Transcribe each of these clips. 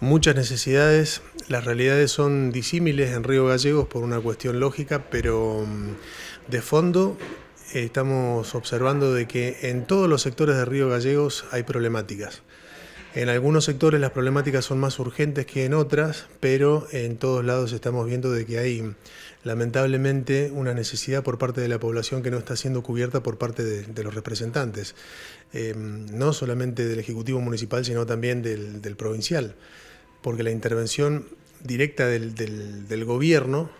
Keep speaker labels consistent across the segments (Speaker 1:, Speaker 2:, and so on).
Speaker 1: muchas necesidades, las realidades son disímiles en Río Gallegos por una cuestión lógica, pero mm, de fondo estamos observando de que en todos los sectores de Río Gallegos hay problemáticas. En algunos sectores las problemáticas son más urgentes que en otras, pero en todos lados estamos viendo de que hay lamentablemente una necesidad por parte de la población que no está siendo cubierta por parte de, los representantes, em, no solamente del Ejecutivo Municipal, sino también del, provincial, porque la intervención directa del, del gobierno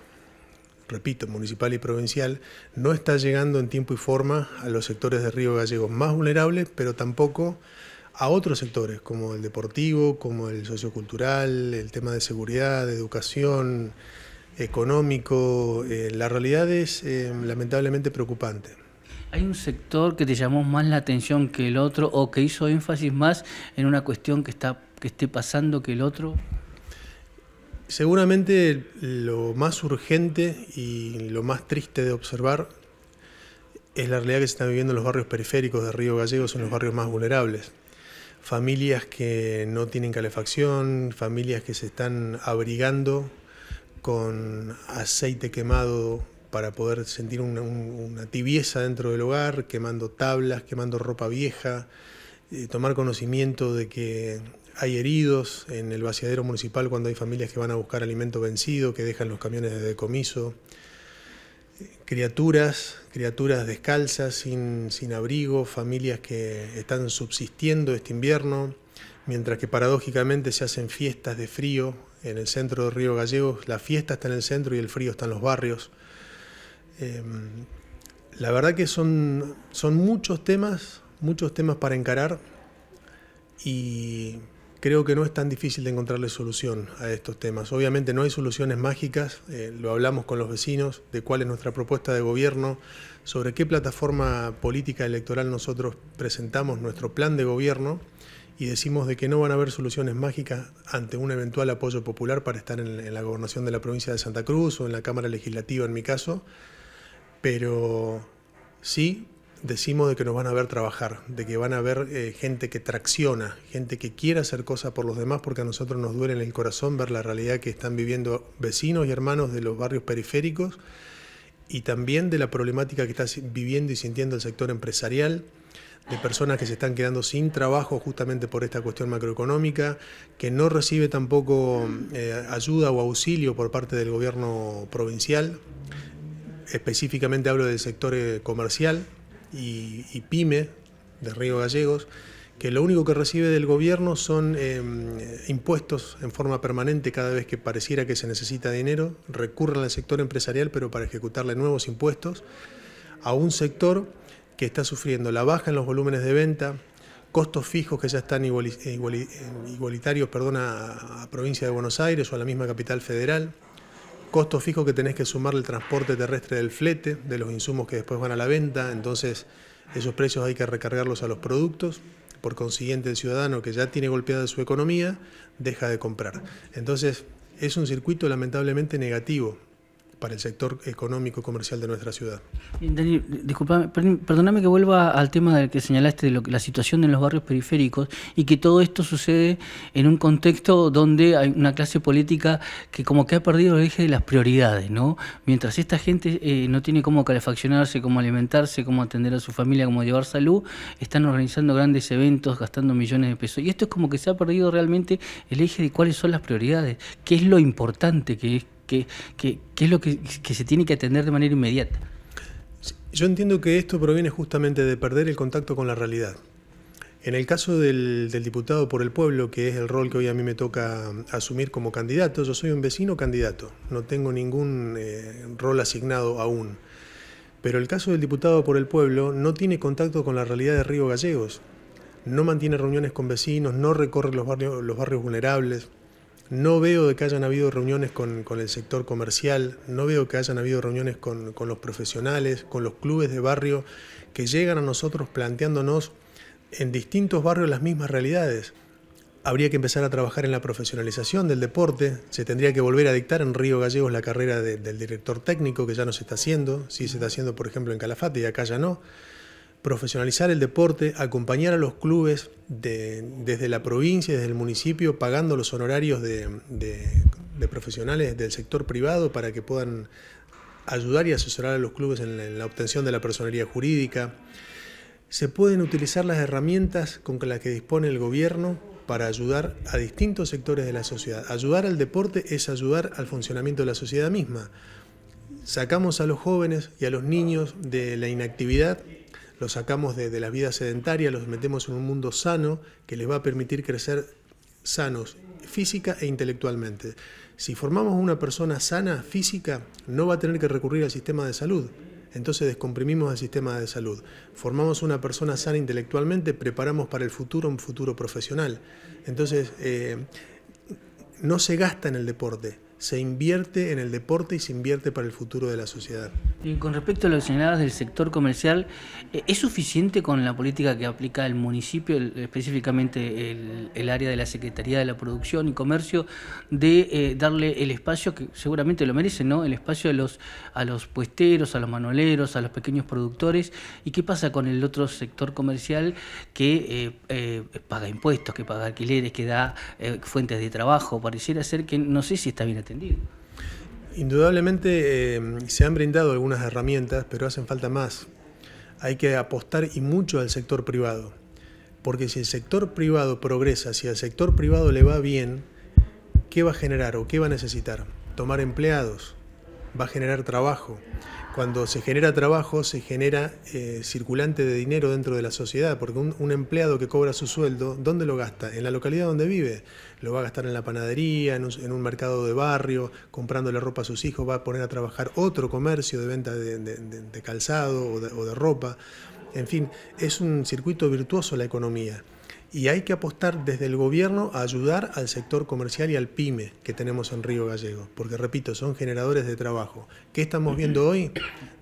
Speaker 1: repito, municipal y provincial, no está llegando en tiempo y forma a los sectores de Río Gallegos más vulnerables, pero tampoco a otros sectores, como el deportivo, como el sociocultural, el tema de seguridad, de educación, económico. Eh, la realidad es eh, lamentablemente preocupante.
Speaker 2: ¿Hay un sector que te llamó más la atención que el otro o que hizo énfasis más en una cuestión que, está, que esté pasando que el otro? Seguramente lo más urgente
Speaker 1: y lo más triste de observar es la realidad que se está viviendo en los barrios periféricos de Río Gallegos, son los barrios más vulnerables familias que no tienen calefacción, familias que se están abrigando con aceite quemado para poder sentir una, tibieza dentro del hogar, quemando tablas, quemando ropa vieja, eh, tomar conocimiento de que hay heridos en el vaciadero municipal cuando hay familias que van a buscar alimento vencido, que dejan los camiones de decomiso criaturas, criaturas descalzas, sin, sin abrigo, familias que están subsistiendo este invierno, mientras que paradójicamente se hacen fiestas de frío en el centro de Río Gallegos, la fiesta está en el centro y el frío está en los barrios. Em, la verdad que son, son muchos temas, muchos temas para encarar y creo que no es tan difícil de encontrarle solución a estos temas. Obviamente no hay soluciones mágicas, eh, lo hablamos con los vecinos de cuál es nuestra propuesta de gobierno, sobre qué plataforma política electoral nosotros presentamos nuestro plan de gobierno y decimos de que no van a haber soluciones mágicas ante un eventual apoyo popular para estar en la gobernación de la provincia de Santa Cruz o en la Cámara Legislativa en mi caso, pero sí decimos de que nos van a ver trabajar, de que van a ver eh, gente que tracciona, gente que quiere hacer cosas por los demás, porque a nosotros nos duele en el corazón ver la realidad que están viviendo vecinos y hermanos de los barrios periféricos y también de la problemática que está viviendo y sintiendo el sector empresarial de personas que se están quedando sin trabajo justamente por esta cuestión macroeconómica, que no recibe tampoco eh, ayuda o auxilio por parte del gobierno provincial. Específicamente hablo del sector eh, comercial, y, PYME de Río Gallegos, que lo único que recibe del gobierno son em, impuestos en forma permanente cada vez que pareciera que se necesita dinero, recurren al sector empresarial pero para ejecutarle nuevos impuestos a un sector que está sufriendo la baja en los volúmenes de venta, costos fijos que ya están eh, eh, igualitarios a, a provincia de Buenos Aires o a la misma capital federal costos fijos que tenés que sumar el transporte terrestre del flete, de los insumos que después van a la venta, entonces esos precios hay que recargarlos a los productos, por consiguiente el ciudadano que ya tiene golpeada su economía deja de comprar. Entonces es un circuito lamentablemente negativo para el sector económico y comercial de nuestra ciudad.
Speaker 2: Dani, disculpame, perdóname que vuelva al tema del que señalaste de la situación en los barrios periféricos y que todo esto sucede en un contexto donde hay una clase política que como que ha perdido el eje de las prioridades, ¿no? Mientras esta gente eh, no tiene cómo calefaccionarse, cómo alimentarse, cómo atender a su familia, cómo llevar salud, están organizando grandes eventos, gastando millones de pesos. Y esto es como que se ha perdido realmente el eje de cuáles son las prioridades, qué es lo importante que es ¿Qué, es lo que, se tiene que atender de manera inmediata? Yo entiendo que esto proviene justamente de perder el contacto
Speaker 1: con la realidad. En el caso del, diputado por el pueblo, que es el rol que hoy a mí me toca mm, asumir como candidato, yo soy un vecino candidato, no tengo ningún eh, rol asignado aún. Pero el caso del diputado por el pueblo no tiene contacto con la realidad de Río Gallegos, no mantiene reuniones con vecinos, no recorre los barrios vulnerables. No veo de que hayan habido reuniones con, el sector comercial, no veo que hayan habido reuniones con, los profesionales, con los clubes de barrio que llegan a nosotros planteándonos en distintos barrios las mismas realidades. Habría que empezar a trabajar en la profesionalización del deporte, se tendría que volver a dictar en Río Gallegos la carrera del director técnico, que ya no se está haciendo, sí se está haciendo por ejemplo en Calafate y acá ya no profesionalizar el deporte, acompañar a los clubes desde la provincia, desde el municipio, pagando los honorarios de, profesionales del sector privado para que puedan ayudar y asesorar a los clubes en la, obtención de la personería jurídica. Se pueden utilizar las herramientas con las que dispone el gobierno para ayudar a distintos sectores de la sociedad. Ayudar al deporte es ayudar al funcionamiento de la sociedad misma. Sacamos a los jóvenes y a los niños de la inactividad los sacamos de, la vida sedentaria, los metemos en un mundo sano que les va a permitir crecer sanos física e intelectualmente. Si formamos una persona sana física, no va a tener que recurrir al sistema de salud. Entonces descomprimimos el sistema de salud. Formamos una persona sana intelectualmente, preparamos para el futuro un futuro profesional. Entonces eh, no se gasta en el deporte, se invierte en el deporte y se invierte para el futuro de
Speaker 2: la sociedad con respecto a lo que del sector comercial, eh, ¿es suficiente con la política que aplica el municipio, específicamente el, área de la Secretaría de la Producción y Comercio, de eh, darle el espacio, que seguramente lo merecen, ¿no? El espacio a los, puesteros, a los manoleros, a los pequeños productores. ¿Y qué pasa con el otro sector comercial que eh, paga impuestos, que paga alquileres, que da fuentes de trabajo? Pareciera ser que no sé si está bien atendido
Speaker 1: indudablemente eh, se han brindado algunas herramientas, pero hacen falta más. Hay que apostar y mucho al sector privado, porque si el sector privado progresa, si al sector privado le va bien, ¿qué va a generar o qué va a necesitar? Tomar empleados, va a generar trabajo cuando se genera trabajo, se genera eh, circulante de dinero dentro de la sociedad, porque un, empleado que cobra su sueldo, ¿dónde lo gasta? En la localidad donde vive. Lo va a gastar en la panadería, en un, mercado de barrio, comprando la ropa a sus hijos, va a poner a trabajar otro comercio de venta de, calzado o de ropa. En fin, es un circuito virtuoso la economía y hay que apostar desde el gobierno a ayudar al sector comercial y al pyme que tenemos en Río Gallego porque repito, son generadores de trabajo. ¿Qué estamos viendo hoy?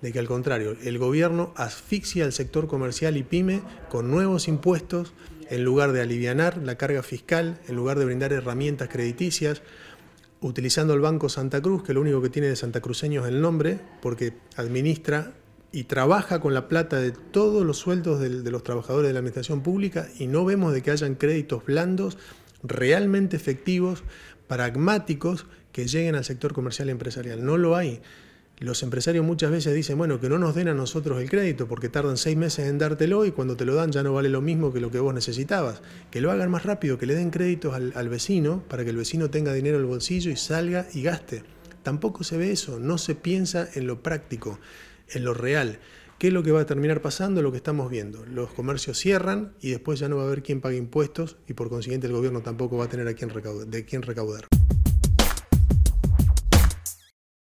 Speaker 1: De que al contrario, el gobierno asfixia al sector comercial y pyme con nuevos impuestos en lugar de aliviar la carga fiscal, en lugar de brindar herramientas crediticias, utilizando el Banco Santa Cruz, que lo único que tiene de santacruceño es el nombre, porque administra y trabaja con la plata de todos los sueldos de, los trabajadores de la administración pública y no vemos de que hayan créditos blandos, realmente efectivos, pragmáticos, que lleguen al sector comercial y empresarial. No lo hay. Los empresarios muchas veces dicen, bueno, que no nos den a nosotros el crédito porque tardan seis meses en dártelo y cuando te lo dan ya no vale lo mismo que lo que vos necesitabas. Que lo hagan más rápido, que le den créditos al, al vecino para que el vecino tenga dinero en el bolsillo y salga y gaste. Tampoco se ve eso, no se piensa en lo práctico en lo real. ¿Qué es lo que va a terminar pasando? Lo que estamos viendo. Los comercios cierran y después ya no va a haber quién pague impuestos y por consiguiente el gobierno tampoco va a tener a de quién recaudar.